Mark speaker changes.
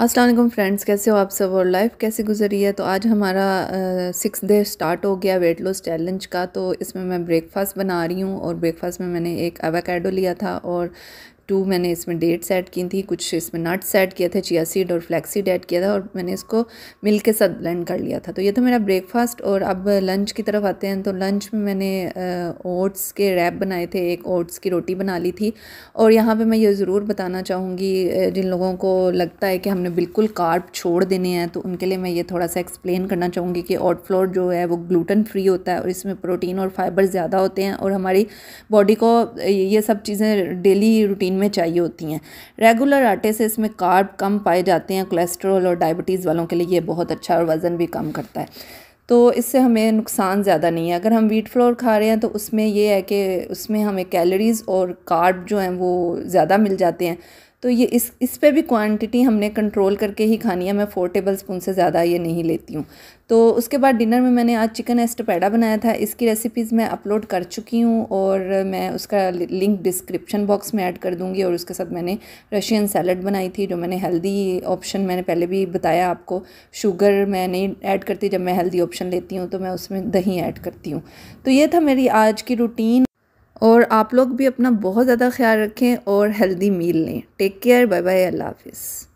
Speaker 1: Aslam friends कैसे हो आप सब और लाइफ कैसे गुजरी है तो आज हमारा सिक्स डे स्टार्ट हो गया वेट लॉस चैलेंज का तो इसमें मैं ब्रेकफास्ट बना रही हूँ और ब्रेकफास्ट में मैंने एक एवाकेडो लिया था और टू मैंने इसमें डेट्स ऐड की थी कुछ इसमें नट्स ऐड किए थे चिया सीड और फ्लैक्सीड ऐड किया था और मैंने इसको मिल्क के साथ ब्लेंड कर लिया था तो ये था मेरा ब्रेकफास्ट और अब लंच की तरफ आते हैं तो लंच में मैंने ओट्स के रैप बनाए थे एक ओट्स की रोटी बना ली थी और यहाँ पर मैं ये ज़रूर बताना चाहूँगी जिन लोगों को लगता है कि हमने बिल्कुल कार्ब छोड़ देने हैं तो उनके लिए मैं ये थोड़ा सा एक्सप्लेन करना चाहूँगी कि ओट फ्लोर जो है वो ग्लूटन फ्री होता है और इसमें प्रोटीन और फाइबर ज़्यादा होते हैं और हमारी बॉडी को ये सब चीज़ें डेली रूटीन रूटीन में चाहिए होती हैं रेगुलर आटे से इसमें कार्ब कम पाए जाते हैं कोलेस्ट्रोल और डायबिटीज़ वालों के लिए ये बहुत अच्छा और वज़न भी कम करता है तो इससे हमें नुकसान ज़्यादा नहीं है अगर हम वीट फ्लोर खा रहे हैं तो उसमें ये है कि उसमें हमें कैलोरीज़ और कार्ब जो हैं वो ज़्यादा मिल जाते हैं तो ये इस इस पे भी क्वांटिटी हमने कंट्रोल करके ही खानी है मैं फ़ोर टेबल स्पून से ज़्यादा ये नहीं लेती हूँ तो उसके बाद डिनर में मैंने आज चिकन एस्टपैडा बनाया था इसकी रेसिपीज़ मैं अपलोड कर चुकी हूँ और मैं उसका लिंक डिस्क्रिप्शन बॉक्स में ऐड कर दूँगी और उसके साथ मैंने रशियन सैलड बनाई थी जो मैंने हेल्दी ऑप्शन मैंने पहले भी बताया आपको शुगर मैं नहीं ऐड करती जब मैं हेल्दी ऑप्शन लेती हूँ तो मैं उसमें दही ऐड करती हूँ तो ये था मेरी आज की रूटीन और आप लोग भी अपना बहुत ज़्यादा ख्याल रखें और हेल्दी मील लें टेक केयर बाय बाय अल्लाह हाफिज़